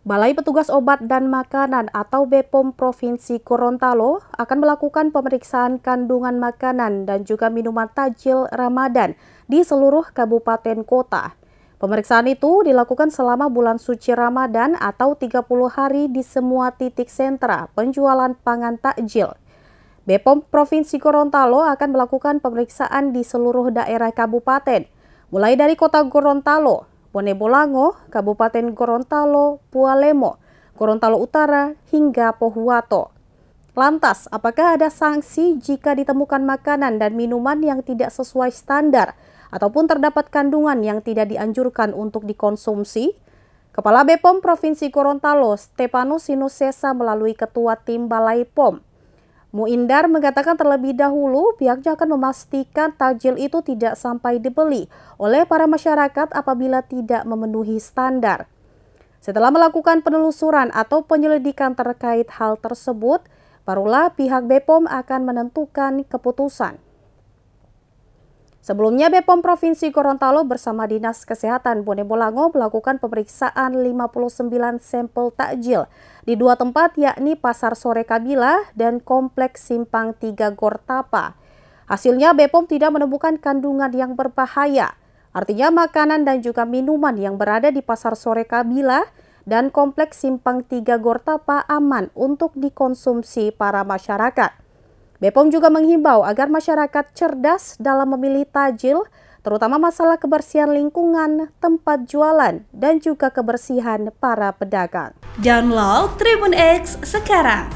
Balai Petugas Obat dan Makanan atau BPOM Provinsi Gorontalo akan melakukan pemeriksaan kandungan makanan dan juga minuman tajil Ramadan di seluruh kabupaten kota. Pemeriksaan itu dilakukan selama bulan suci Ramadan atau 30 hari di semua titik sentra penjualan pangan takjil. BPOM Provinsi Gorontalo akan melakukan pemeriksaan di seluruh daerah kabupaten, mulai dari kota Gorontalo, Bonebolango, Kabupaten Gorontalo, Pualemo, Gorontalo Utara, hingga Pohuwato. Lantas, apakah ada sanksi jika ditemukan makanan dan minuman yang tidak sesuai standar ataupun terdapat kandungan yang tidak dianjurkan untuk dikonsumsi? Kepala Bepom Provinsi Gorontalo, Stepanus Sinusesa melalui Ketua Tim Balai POM Muindar mengatakan terlebih dahulu pihaknya akan memastikan takjil itu tidak sampai dibeli oleh para masyarakat apabila tidak memenuhi standar. Setelah melakukan penelusuran atau penyelidikan terkait hal tersebut, barulah pihak BPOM akan menentukan keputusan. Sebelumnya, Bepom Provinsi Gorontalo bersama Dinas Kesehatan Bone Bolango melakukan pemeriksaan 59 sampel takjil di dua tempat yakni Pasar Sore Kabila dan Kompleks Simpang Tiga Gortapa. Hasilnya Bepom tidak menemukan kandungan yang berbahaya. Artinya makanan dan juga minuman yang berada di Pasar Sore Kabila dan Kompleks Simpang Tiga Gortapa aman untuk dikonsumsi para masyarakat. BePom juga menghimbau agar masyarakat cerdas dalam memilih tajil, terutama masalah kebersihan lingkungan, tempat jualan, dan juga kebersihan para pedagang. Download Tribun X sekarang,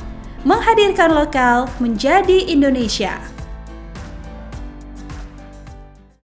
menghadirkan lokal menjadi Indonesia.